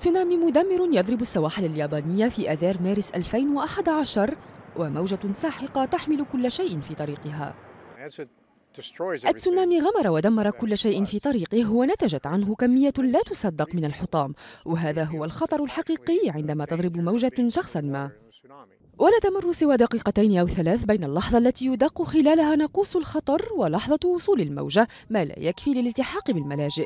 تسونامي مدمر يضرب السواحل اليابانية في أذار مارس 2011 وموجة ساحقة تحمل كل شيء في طريقها التسونامي غمر ودمر كل شيء في طريقه ونتجت عنه كمية لا تصدق من الحطام وهذا هو الخطر الحقيقي عندما تضرب موجة شخصا ما ولا تمر سوى دقيقتين أو ثلاث بين اللحظة التي يدق خلالها ناقوس الخطر ولحظة وصول الموجة ما لا يكفي للالتحاق بالملاجئ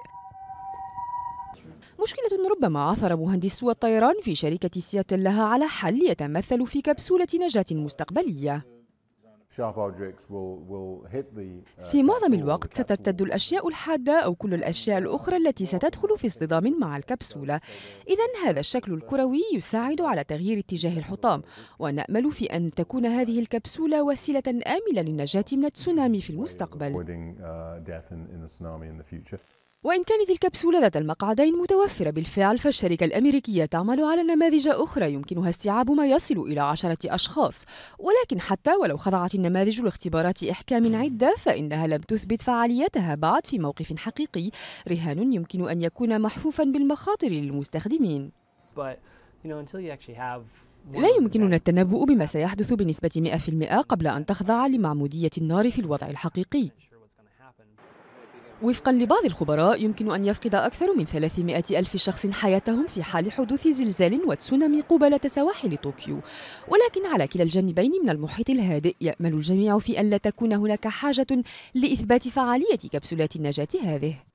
مشكلة ربما عثر مهندسو الطيران في شركة سياتل لها على حل يتمثل في كبسولة نجاة مستقبلية uh, في معظم الوقت سترتد الأشياء الحادة أو كل الأشياء الأخرى التي ستدخل في اصطدام مع الكبسولة إذا هذا الشكل الكروي يساعد على تغيير اتجاه الحطام ونأمل في أن تكون هذه الكبسولة وسيلة آمنة للنجاة من التسونامي في المستقبل uh, وإن كانت الكبسولة ذات المقعدين متوفرة بالفعل فالشركة الأمريكية تعمل على نماذج أخرى يمكنها استيعاب ما يصل إلى عشرة أشخاص ولكن حتى ولو خضعت النماذج لاختبارات إحكام عدة فإنها لم تثبت فعاليتها بعد في موقف حقيقي رهان يمكن أن يكون محفوفا بالمخاطر للمستخدمين لا يمكننا التنبؤ بما سيحدث بنسبة 100% قبل أن تخضع لمعمودية النار في الوضع الحقيقي وفقا لبعض الخبراء يمكن أن يفقد أكثر من 300 ألف شخص حياتهم في حال حدوث زلزال وتسونامي قبالة سواحل طوكيو ولكن على كلا الجانبين من المحيط الهادئ يأمل الجميع في أن لا تكون هناك حاجة لإثبات فعالية كبسولات النجاة هذه